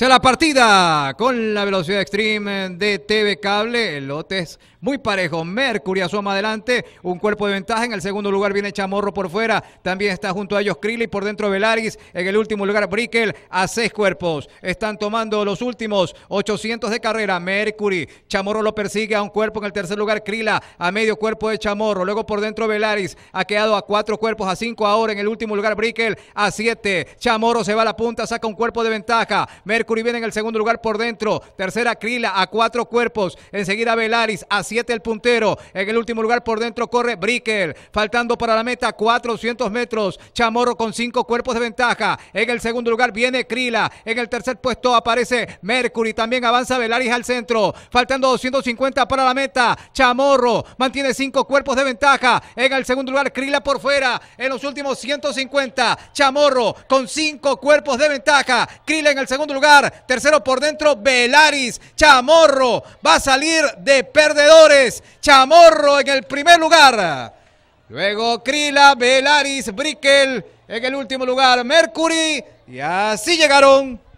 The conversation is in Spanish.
sea la partida con la velocidad extreme de TV Cable. El lote es muy parejo. Mercury asoma adelante. Un cuerpo de ventaja. En el segundo lugar viene Chamorro por fuera. También está junto a ellos y por dentro Velaris. En el último lugar Brickel a seis cuerpos. Están tomando los últimos 800 de carrera. Mercury. Chamorro lo persigue a un cuerpo. En el tercer lugar Krila a medio cuerpo de Chamorro. Luego por dentro Velaris ha quedado a cuatro cuerpos. A cinco ahora. En el último lugar Brickel a siete. Chamorro se va a la punta. Saca un cuerpo de ventaja. Mercury Mercury viene en el segundo lugar por dentro. Tercera Krila a cuatro cuerpos. Enseguida Velaris a siete el puntero. En el último lugar por dentro corre Brickel. Faltando para la meta 400 metros. Chamorro con cinco cuerpos de ventaja. En el segundo lugar viene Krila. En el tercer puesto aparece Mercury. También avanza Velaris al centro. Faltando 250 para la meta. Chamorro mantiene cinco cuerpos de ventaja. En el segundo lugar Krila por fuera. En los últimos 150. Chamorro con cinco cuerpos de ventaja. Krila en el segundo lugar. Tercero por dentro, Velaris. Chamorro va a salir de perdedores. Chamorro en el primer lugar. Luego Krila, Velaris, Brickel en el último lugar, Mercury. Y así llegaron